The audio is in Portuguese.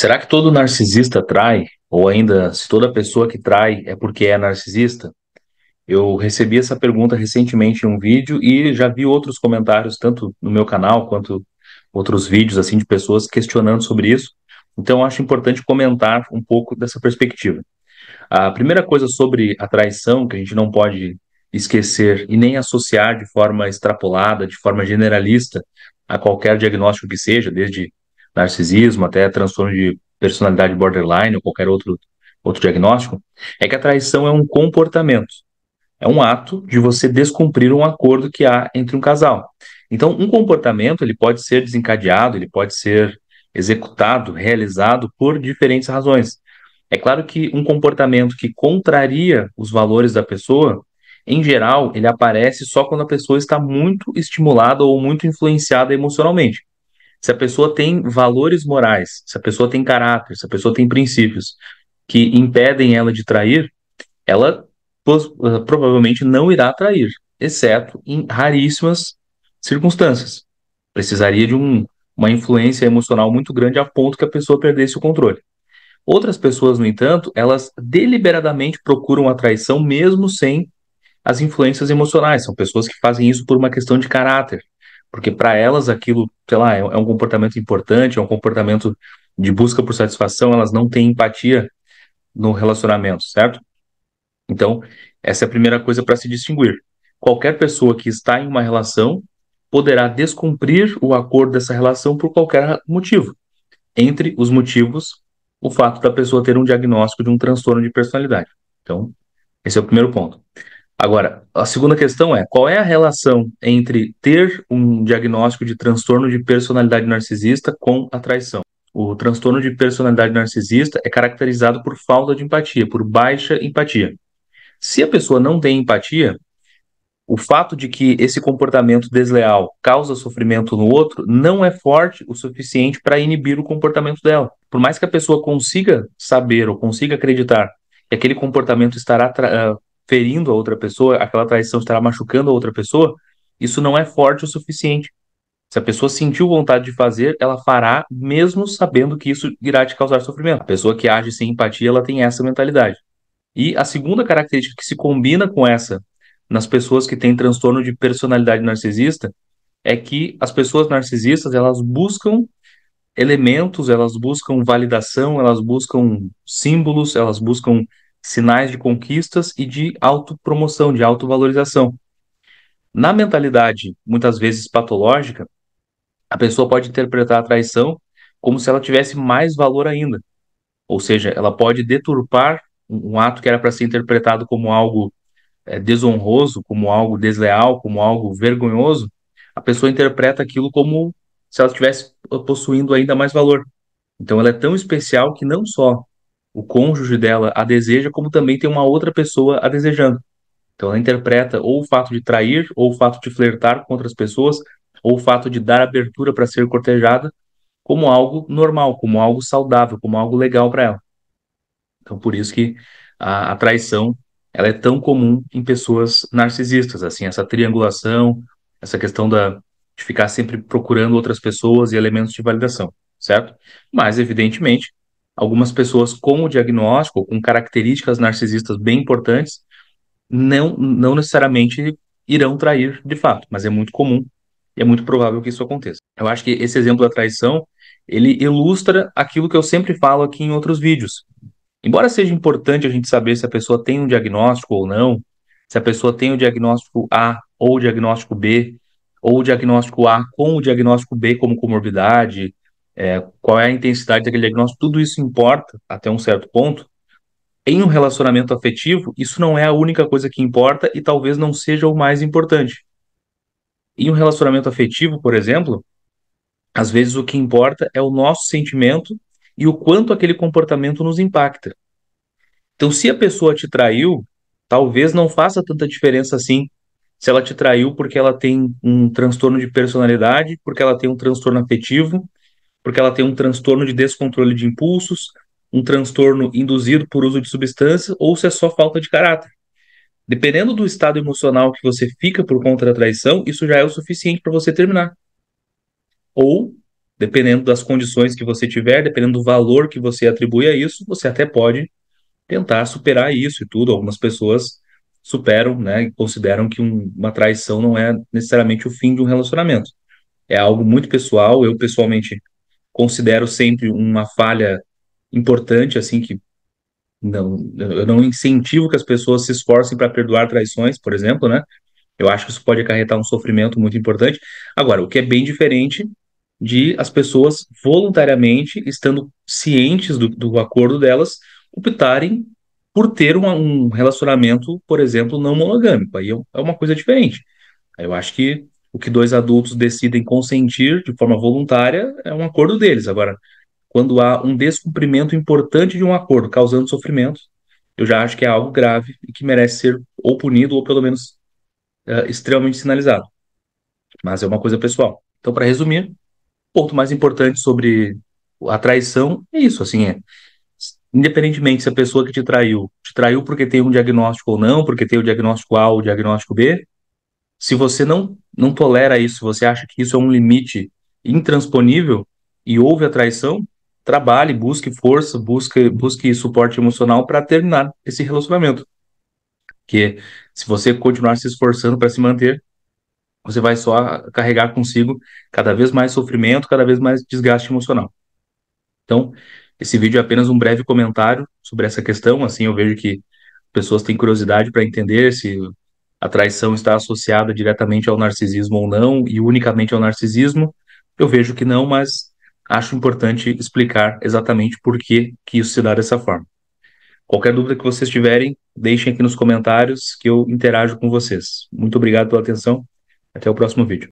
Será que todo narcisista trai? Ou ainda, se toda pessoa que trai é porque é narcisista? Eu recebi essa pergunta recentemente em um vídeo e já vi outros comentários, tanto no meu canal quanto outros vídeos assim de pessoas questionando sobre isso. Então, acho importante comentar um pouco dessa perspectiva. A primeira coisa sobre a traição que a gente não pode esquecer e nem associar de forma extrapolada, de forma generalista a qualquer diagnóstico que seja, desde narcisismo, até transtorno de personalidade borderline ou qualquer outro, outro diagnóstico, é que a traição é um comportamento. É um ato de você descumprir um acordo que há entre um casal. Então, um comportamento ele pode ser desencadeado, ele pode ser executado, realizado por diferentes razões. É claro que um comportamento que contraria os valores da pessoa, em geral, ele aparece só quando a pessoa está muito estimulada ou muito influenciada emocionalmente se a pessoa tem valores morais, se a pessoa tem caráter, se a pessoa tem princípios que impedem ela de trair, ela eh, provavelmente não irá trair, exceto em raríssimas circunstâncias. Precisaria de um, uma influência emocional muito grande a ponto que a pessoa perdesse o controle. Outras pessoas, no entanto, elas deliberadamente procuram a traição mesmo sem as influências emocionais. São pessoas que fazem isso por uma questão de caráter, porque para elas aquilo, sei lá, é, é, um comportamento importante, é um comportamento de busca por satisfação, elas não têm empatia no relacionamento, certo? Então, essa é a primeira coisa para se distinguir. Qualquer pessoa que está em uma relação poderá descumprir o acordo dessa relação por qualquer motivo. Entre os motivos, o fato da pessoa ter um diagnóstico de um transtorno de personalidade. Então, esse é o primeiro ponto. Agora, a segunda questão é: qual é a relação entre ter um diagnóstico de transtorno de personalidade narcisista com a traição? O transtorno de personalidade narcisista é caracterizado por falta de empatia, por baixa empatia. Se a pessoa não tem empatia, o fato de que esse comportamento desleal causa sofrimento no outro não é forte o suficiente para inibir o comportamento dela. Por mais que a pessoa consiga saber ou consiga acreditar que aquele comportamento estará eh, ferindo a outra pessoa, aquela traição estará machucando a outra pessoa, isso não é forte o suficiente. Se a pessoa sentiu vontade de fazer, ela fará mesmo sabendo que isso irá te causar sofrimento. A pessoa que age sem empatia, ela tem essa mentalidade. E a segunda característica que se combina com essa nas pessoas que têm transtorno de personalidade narcisista é que as pessoas narcisistas, elas buscam elementos, elas buscam validação, elas buscam símbolos, elas buscam sinais de conquistas e de autopromoção, de autovalorização. Na mentalidade, muitas vezes patológica, a pessoa pode interpretar a traição como se ela tivesse mais valor ainda. Ou seja, ela pode deturpar um, um ato que era para ser interpretado como algo é, desonroso, como algo desleal, como algo vergonhoso. A pessoa interpreta aquilo como se ela estivesse eh, possuindo ainda mais valor. Então, ela é tão especial que não só o cônjuge dela a deseja, como também tem uma outra pessoa a desejando. Então ela interpreta ou o fato de trair, ou o fato de flertar com outras pessoas, ou o fato de dar abertura para ser cortejada, como algo normal, como algo saudável, como algo legal para ela. Então por isso que a, a traição ela é tão comum em pessoas narcisistas, assim, essa triangulação, essa questão da, de ficar sempre procurando outras pessoas e elementos de validação, certo? Mas, evidentemente, algumas pessoas com o diagnóstico, com características narcisistas bem importantes, não, não necessariamente irão trair de fato, mas é muito comum e é muito provável que isso aconteça. Eu acho que esse exemplo da traição, ele ilustra aquilo que eu sempre falo aqui em outros vídeos. Embora seja importante a gente saber se a pessoa tem um diagnóstico ou não, se a pessoa tem o diagnóstico A ou o diagnóstico B, ou o diagnóstico A com o diagnóstico B como comorbidade, é, qual é a intensidade daquele diagnóstico, tudo isso importa até um certo ponto. Em um relacionamento afetivo, isso não é a única coisa que importa e talvez não seja o mais importante. Em um relacionamento afetivo, por exemplo, às vezes o que importa é o nosso sentimento e o quanto aquele comportamento nos impacta. Então, se a pessoa te traiu, talvez não faça tanta diferença assim se ela te traiu porque ela tem um transtorno de personalidade, porque ela tem um transtorno afetivo, porque ela tem um transtorno de descontrole de impulsos, um transtorno induzido por uso de substância, ou se é só falta de caráter. Dependendo do estado emocional que você fica por conta da traição, isso já é o suficiente para você terminar. Ou, dependendo das condições que você tiver, dependendo do valor que você atribui a isso, você até pode tentar superar isso e tudo. Algumas pessoas superam, né, consideram que um, uma traição não é necessariamente o fim de um relacionamento. É algo muito pessoal. Eu pessoalmente considero sempre uma falha importante, assim, que não, eu não incentivo que as pessoas se esforcem para perdoar traições, por exemplo, né? Eu acho que isso pode acarretar um sofrimento muito importante. Agora, o que é bem diferente de as pessoas voluntariamente, estando cientes do, do acordo delas, optarem por ter uma, um relacionamento, por exemplo, não monogâmico. Aí é, é uma coisa diferente. Eu acho que o que dois adultos decidem consentir de forma voluntária é um acordo deles. Agora, quando há um descumprimento importante de um acordo causando sofrimento, eu já acho que é algo grave e que merece ser ou punido ou pelo menos uh, extremamente sinalizado. Mas é uma coisa pessoal. Então, para resumir, ponto mais importante sobre a traição é isso, assim, é independentemente se a pessoa que te traiu, te traiu porque tem um diagnóstico ou não, porque tem o diagnóstico A ou o diagnóstico B, se você não, não tolera isso, você acha que isso é um limite intransponível e houve a traição, trabalhe, busque força, busque, busque suporte emocional para terminar esse relacionamento. Porque se você continuar se esforçando para se manter, você vai só carregar consigo cada vez mais sofrimento, cada vez mais desgaste emocional. Então, esse vídeo é apenas um breve comentário sobre essa questão. Assim, eu vejo que pessoas têm curiosidade para entender se a traição está associada diretamente ao narcisismo ou não, e unicamente ao narcisismo, eu vejo que não, mas acho importante explicar exatamente por que, que isso se dá dessa forma. Qualquer dúvida que vocês tiverem, deixem aqui nos comentários que eu interajo com vocês. Muito obrigado pela atenção. Até o próximo vídeo.